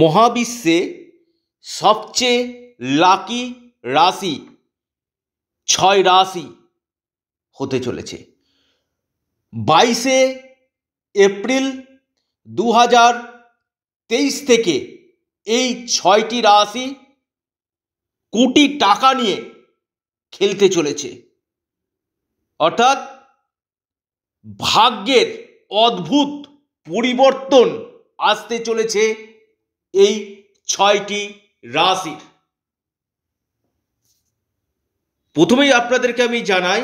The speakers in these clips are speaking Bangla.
মহাবিশ্বে সবচেয়ে লাকি রাশি ছয় রাশি হতে চলেছে বাইশে এপ্রিল দু হাজার তেইশ থেকে এই ছয়টি রাশি কোটি টাকা নিয়ে খেলতে চলেছে অর্থাৎ ভাগ্যের অদ্ভুত পরিবর্তন আসতে চলেছে এই ছয়টি রাশির প্রথমেই আপনাদেরকে আমি জানাই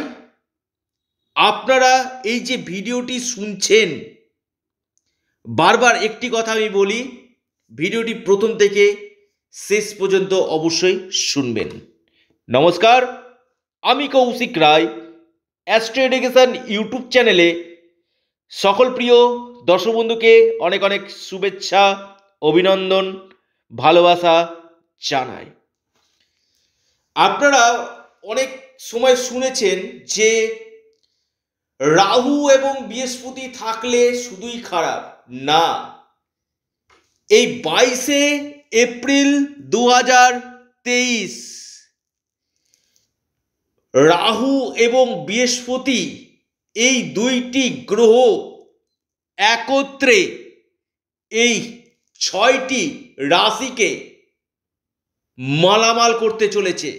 আপনারা এই যে ভিডিওটি শুনছেন বারবার একটি কথা আমি বলি ভিডিওটি প্রথম থেকে শেষ পর্যন্ত অবশ্যই শুনবেন নমস্কার আমি Kaushik Roy astro education YouTube চ্যানেলে সকল প্রিয় দর্শক বন্ধুকে অনেক অনেক শুভেচ্ছা অভিনন্দন ভালোবাসা জানাই আপনারা অনেক সময় শুনেছেন যে রাহু এবং বৃহস্পতি থাকলে শুধুই খারাপ না এই বাইশে এপ্রিল দু হাজার তেইশ রাহু এবং বৃহস্পতি এই দুইটি গ্রহ একত্রে এই ছয়টি রাশিকে মালামাল করতে চলেছে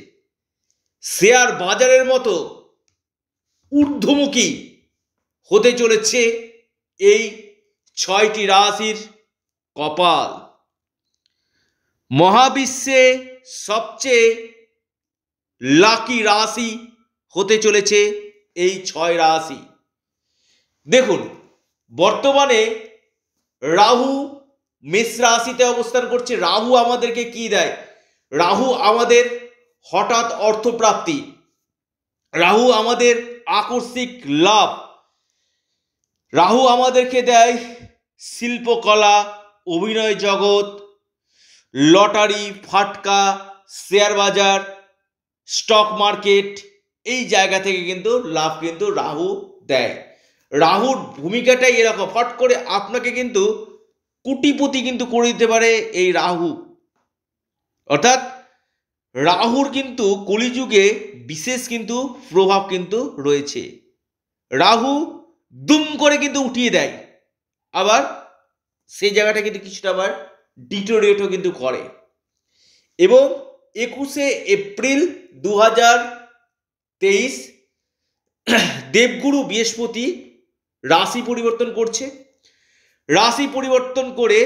শেয়ার বাজারের মতো ঊর্ধ্বমুখী হতে চলেছে এই ছয়টি রাশির কপাল মহাবিশ্বে সবচেয়ে লাকি রাশি হতে চলেছে এই ছয় রাশি দেখুন বর্তমানে রাহু মেষ রাশিতে অবস্থান করছে রাহু আমাদেরকে কি দেয় রাহু আমাদের হঠাৎ অর্থপ্রাপ্তি রাহু আমাদের আকস্মিক লাভ রাহু আমাদেরকে দেয় শিল্পকলা অভিনয় জগৎ লটারি ফাটকা শেয়ার বাজার স্টক মার্কেট এই জায়গা থেকে কিন্তু লাভ কিন্তু রাহু দেয় রাহুর ভূমিকাটাই এরকম ফট করে আপনাকে কিন্তু কোটিপতি কিন্তু করে দিতে পারে এই রাহু অর্থাৎ রাহুর কিন্তু কলিযুগে বিশেষ কিন্তু প্রভাব কিন্তু রয়েছে রাহু দুম করে কিন্তু উঠিয়ে দেয় আবার সেই জায়গাটা কিন্তু কিছুটা আবার ডিটোরিয়েটও কিন্তু করে এবং একুশে এপ্রিল দু হাজার তেইশ দেবগুরু বৃহস্পতি রাশি পরিবর্তন করছে রাশি পরিবর্তন করে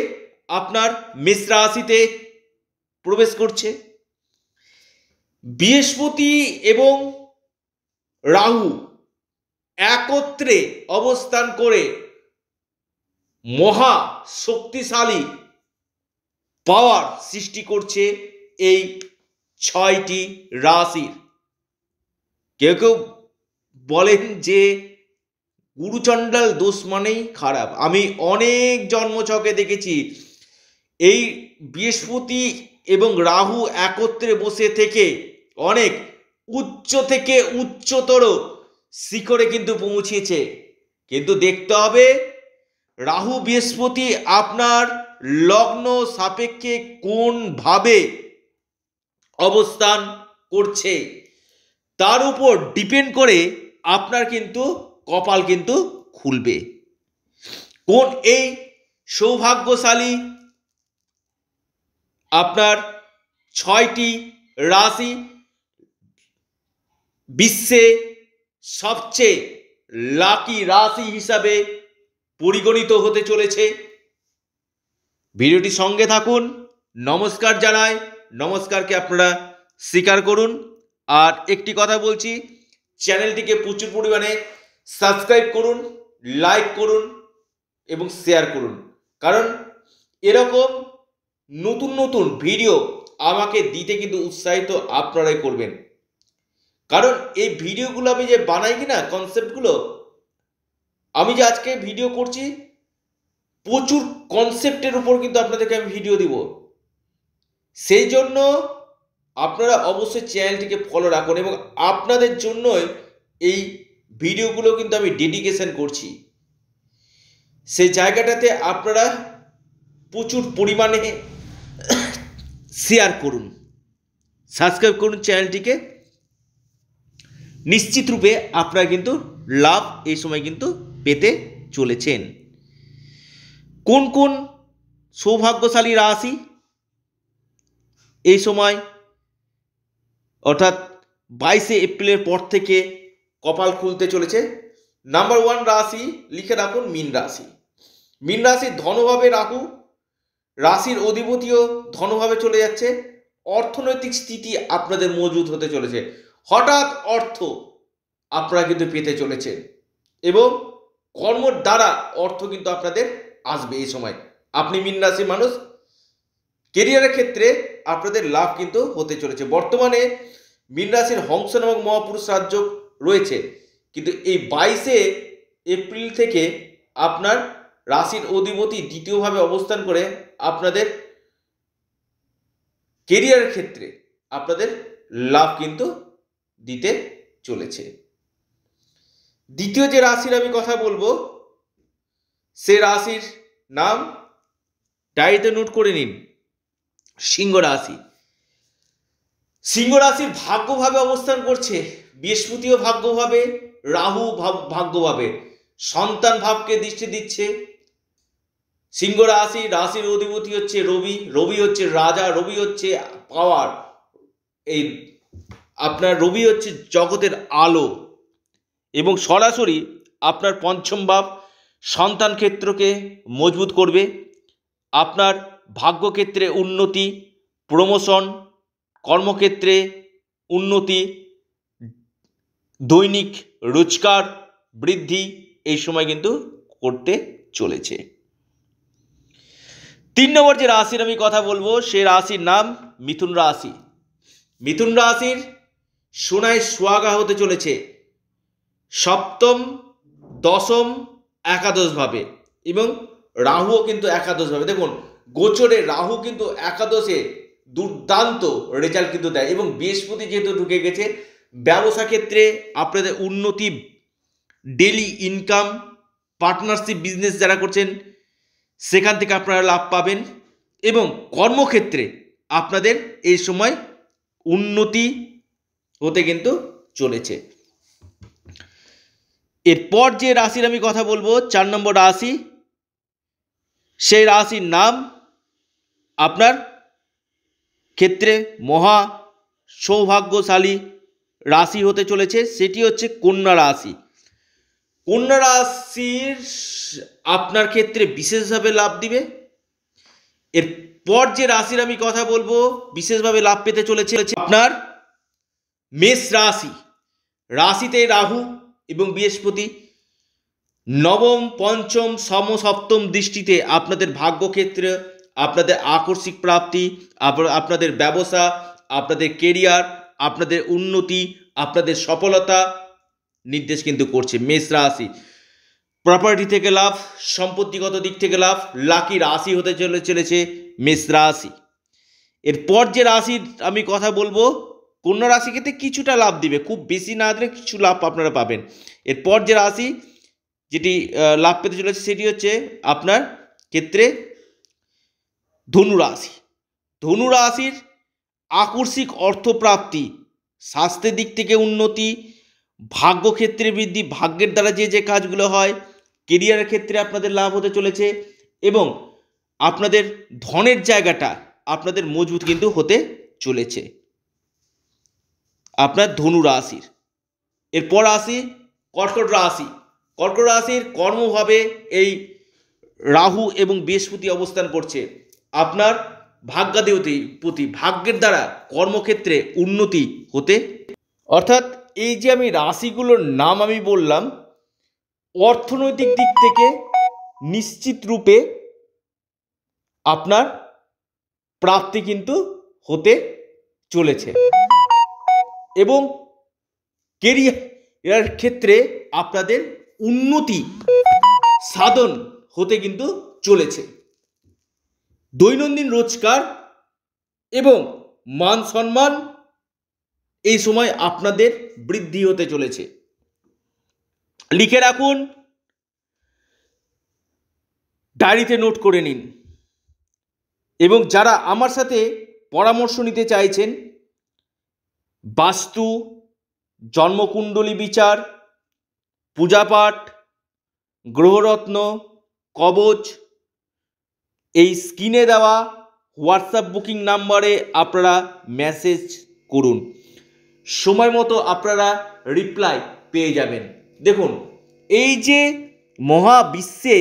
আপনার মেষ রাশিতে প্রবেশ করছে বৃহস্পতি এবং রাহু একত্রে অবস্থান করে মহা শক্তিশালী পাওয়ার সৃষ্টি করছে এই ছয়টি রাশির কেউ কেউ বলেন যে গুরুচণ্ডাল দোষ মানেই খারাপ আমি অনেক জন্মছকে দেখেছি এই বৃহস্পতি এবং রাহু একত্রে বসে থেকে অনেক উচ্চ থেকে উচ্চতর শিখরে কিন্তু পৌঁছেছে কিন্তু দেখতে হবে রাহু বৃহস্পতি আপনার লগ্ন সাপেক্ষে কোনভাবে অবস্থান করছে তার উপর ডিপেন্ড করে আপনার কিন্তু কপাল কিন্তু খুলবে কোন এই সৌভাগ্যশালী আপনার ছয়টি রাশি বিশ্বে সবচেয়ে লাকি রাশি হিসাবে পরিগণিত হতে চলেছে ভিডিওটি সঙ্গে থাকুন নমস্কার জানাই নমস্কারকে আপনারা স্বীকার করুন আর একটি কথা বলছি চ্যানেলটিকে প্রচুর পরিমাণে সাবস্ক্রাইব করুন লাইক করুন এবং শেয়ার করুন কারণ এরকম নতুন নতুন ভিডিও আমাকে দিতে কিন্তু উৎসাহিত আপনারাই করবেন কারণ এই ভিডিওগুলো আমি যে বানাই কি না কনসেপ্টগুলো আমি যে আজকে ভিডিও করছি প্রচুর কনসেপ্টের উপর কিন্তু আপনাদেরকে আমি ভিডিও দিব সেই জন্য আপনারা অবশ্যই চ্যানেলটিকে ফলো রাখুন এবং আপনাদের জন্যই এই ভিডিওগুলো কিন্তু আমি ডেডিকেশন করছি সেই জায়গাটাতে আপনারা প্রচুর পরিমাণে শেয়ার করুন সাবস্ক্রাইব করুন চ্যানেলটিকে নিশ্চিত রূপে আপনারা কিন্তু লাভ এই সময় কিন্তু পেতে চলেছেন কোন কোন সৌভাগ্যশালী রাশি এই সময় অর্থাৎ বাইশে এপ্রিলের পর থেকে কপাল খুলতে চলেছে নাম্বার ওয়ান রাশি লিখে রাখুন মিন রাশি মিন রাশি ধনভাবে রাহু রাশির অধিপতিও ধনভাবে চলে যাচ্ছে অর্থনৈতিক স্থিতি আপনাদের মজুদ হতে চলেছে হঠাৎ অর্থ আপনারা কিন্তু পেতে চলেছে এবং কর্মর দ্বারা অর্থ কিন্তু আপনাদের আসবে এই সময় আপনি মিন রাশির মানুষ কেরিয়ারের ক্ষেত্রে আপনাদের লাভ কিন্তু হতে চলেছে বর্তমানে মিন রাশির হংস নামক মহাপুরুষ রাজ্য রয়েছে কিন্তু এই বাইশে এপ্রিল থেকে আপনার রাশির অধিপতি দ্বিতীয়ভাবে অবস্থান করে আপনাদের কেরিয়ারের ক্ষেত্রে আপনাদের লাভ কিন্তু দিতে চলেছে দ্বিতীয় যে রাশির আমি কথা বলবো সে রাশির নাম ডায়েরিতে নোট করে নিন সিংহ রাশি সিংহ রাশির ভাগ্যভাবে অবস্থান করছে বৃহস্পতিও ভাগ্যভাবে রাহু ভাগ্যভাবে সন্তান ভাবকে দৃষ্টি দিচ্ছে সিংহ রাশি রাশির অধিপতি হচ্ছে রবি রবি হচ্ছে রাজা রবি হচ্ছে পাওয়ার এই আপনার রবি হচ্ছে জগতের আলো এবং সরাসরি আপনার পঞ্চম ভাব সন্তান ক্ষেত্রকে মজবুত করবে আপনার ভাগ্যক্ষেত্রে উন্নতি প্রমোশন কর্মক্ষেত্রে উন্নতি দৈনিক রোজগার বৃদ্ধি এই সময় কিন্তু করতে চলেছে তিন নম্বর যে রাশির আমি কথা বলবো সে রাশির নাম মিথুন রাশি মিথুন রাশির সোনায় সোয়াগা হতে চলেছে সপ্তম দশম একাদশভাবে এবং রাহুও কিন্তু একাদশভাবে দেখুন গোচরে রাহু কিন্তু একাদশে দুর্দান্ত রেজাল্ট কিন্তু দেয় এবং বৃহস্পতি যেহেতু ঢুকে গেছে ব্যবসা ক্ষেত্রে আপনাদের উন্নতি ডেলি ইনকাম পার্টনারশিপ বিজনেস যারা করছেন সেখান থেকে আপনারা লাভ পাবেন এবং কর্মক্ষেত্রে আপনাদের এই সময় উন্নতি হতে কিন্তু চলেছে এরপর যে রাশির আমি কথা বলবো চার নম্বর রাশি সেই রাশির নাম আপনার ক্ষেত্রে মহা সৌভাগ্যশালী রাশি হতে চলেছে সেটি হচ্ছে কন্যা রাশি কন্যা রাশির আপনার ক্ষেত্রে বিশেষভাবে লাভ দিবে এরপর যে রাশির আমি কথা বলবো বিশেষভাবে লাভ পেতে চলেছে আপনার মেষ রাশি রাশিতে রাহু এবং বৃহস্পতি নবম পঞ্চম সম সপ্তম দৃষ্টিতে আপনাদের ভাগ্যক্ষেত্রে আপনাদের আকস্মিক প্রাপ্তি আপনাদের ব্যবসা আপনাদের কেরিয়ার আপনাদের উন্নতি আপনাদের সফলতা নির্দেশ কিন্তু করছে মেষ রাশি প্রপার্টি থেকে লাভ সম্পত্তিগত দিক থেকে লাভ লাকি রাশি হতে চলে চলেছে মেষ রাশি এরপর যে রাশির আমি কথা বলবো কন্যা রাশি ক্ষেত্রে কিছুটা লাভ দিবে খুব বেশি না দিলে কিছু লাভ আপনারা পাবেন এরপর যে রাশি যেটি লাভ পেতে চলেছে সেটি হচ্ছে আপনার ক্ষেত্রে ধনু রাশি ধনু রাশির আকস্মিক অর্থপ্রাপ্তি স্বাস্থ্যের দিক থেকে উন্নতি ভাগ্যক্ষেত্রে বৃদ্ধি ভাগ্যের দ্বারা যে যে কাজগুলো হয় কেরিয়ারের ক্ষেত্রে আপনাদের লাভ হতে চলেছে এবং আপনাদের ধনের জায়গাটা আপনাদের মজবুত কিন্তু হতে চলেছে আপনার ধনু রাশির এরপর আসি কর্কট রাশি কর্কট রাশির কর্মভাবে এই রাহু এবং বৃহস্পতি অবস্থান করছে আপনার ভাগ্যাদেবতী প্রতি ভাগ্যের দ্বারা কর্মক্ষেত্রে উন্নতি হতে অর্থাৎ এই যে আমি রাশিগুলোর নাম আমি বললাম অর্থনৈতিক দিক থেকে নিশ্চিত রূপে আপনার প্রাপ্তি কিন্তু হতে চলেছে এবং কেরিয়ার ক্ষেত্রে আপনাদের উন্নতি সাধন হতে কিন্তু চলেছে দৈনন্দিন রোজগার এবং মান সম্মান এই সময় আপনাদের বৃদ্ধি হতে চলেছে লিখে রাখুন ডায়েরিতে নোট করে নিন এবং যারা আমার সাথে পরামর্শ নিতে চাইছেন বাস্তু জন্মকুণ্ডলী বিচার পূজাপাঠ গ্রহরত্ন কবচ এই স্ক্রিনে দেওয়া হোয়াটসঅ্যাপ বুকিং নাম্বারে আপনারা মেসেজ করুন সময় মতো আপনারা রিপ্লাই পেয়ে যাবেন দেখুন এই যে মহাবিশ্বে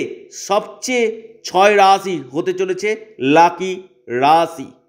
সবচেয়ে ছয় রাশি হতে চলেছে লাকি রাশি